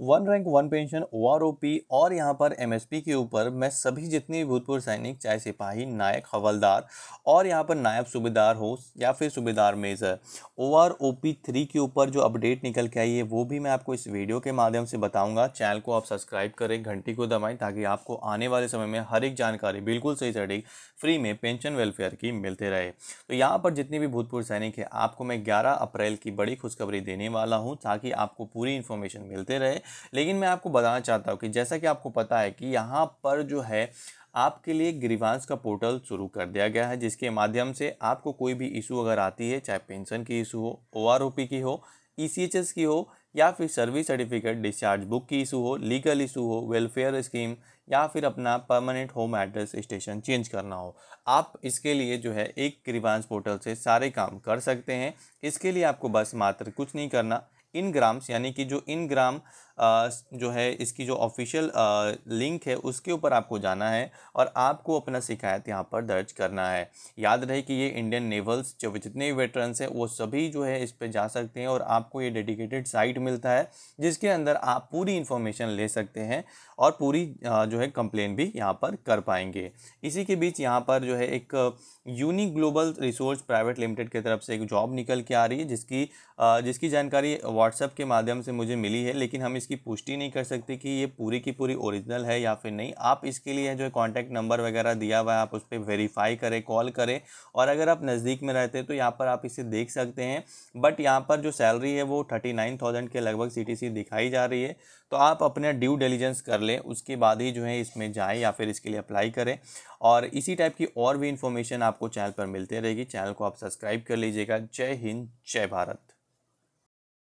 one rank one pension O R O P और यहाँ पर एम एस पी के ऊपर मैं सभी जितने भूतपूर्व सैनिक चाहे सिपाही नायक हवलदार और यहाँ पर नायब सूबेदार हो या फिर सूबेदार major O R O P three के ऊपर जो अपडेट निकल के आई है वो भी मैं आपको इस वीडियो के माध्यम से बताऊँगा चैनल को आप सब्सक्राइब करें घंटी को दबाएँ ताकि आपको आने वाले समय में हर एक जानकारी बिल्कुल सही सटीक फ्री में पेंशन वेलफेयर की मिलते रहे तो यहाँ पर जितने भी भूतपूर्व सैनिक है आपको मैं ग्यारह अप्रैल की बड़ी खुशखबरी देने वाला हूँ ताकि आपको पूरी इन्फॉर्मेशन मिलते रहे लेकिन मैं आपको बताना चाहता हूँ कि जैसा कि आपको पता है कि यहाँ पर जो है आपके लिए ग्रीवांस का पोर्टल शुरू कर दिया गया है जिसके माध्यम से आपको कोई भी इशू अगर आती है चाहे पेंशन की इशू हो ओ की हो ई e की हो या फिर सर्विस सर्टिफिकेट डिस्चार्ज बुक की इशू हो लीगल इशू हो वेलफेयर स्कीम या फिर अपना permanent home address station change करना हो आप इसके लिए जो है एक ग्रीवांस पोर्टल से सारे काम कर सकते हैं इसके लिए आपको बस मात्र कुछ नहीं करना इन ग्राम्स यानी कि जो इन ग्राम जो है इसकी जो ऑफिशियल लिंक है उसके ऊपर आपको जाना है और आपको अपना शिकायत यहाँ पर दर्ज करना है याद रहे कि ये इंडियन नेवल्स जो जितने भी वेटरन्स हैं वो सभी जो है इस पर जा सकते हैं और आपको ये डेडिकेटेड साइट मिलता है जिसके अंदर आप पूरी इन्फॉर्मेशन ले सकते हैं और पूरी जो है कंप्लेन भी यहाँ पर कर पाएंगे इसी के बीच यहाँ पर जो है एक unique global resource private limited की तरफ से एक जॉब निकल के आ रही है जिसकी जिसकी जानकारी व्हाट्सएप के माध्यम से मुझे मिली है लेकिन हम इस इसकी पुष्टि नहीं कर सकते कि ये पूरी की पूरी ओरिजिनल है या फिर नहीं आप इसके लिए जो कॉन्टैक्ट नंबर वगैरह दिया हुआ है आप उस पर वेरीफाई करें कॉल करें और अगर आप नज़दीक में रहते हैं तो यहाँ पर आप इसे देख सकते हैं बट यहाँ पर जो सैलरी है वो थर्टी नाइन थाउजेंड के लगभग सी दिखाई जा रही है तो आप अपना ड्यू डेलीजेंस कर लें उसके बाद ही जो है इसमें जाएँ या फिर इसके लिए अप्लाई करें और इसी टाइप की और भी इन्फॉर्मेशन आपको चैनल पर मिलते रहेगी चैनल को आप सब्सक्राइब कर लीजिएगा जय हिंद जय भारत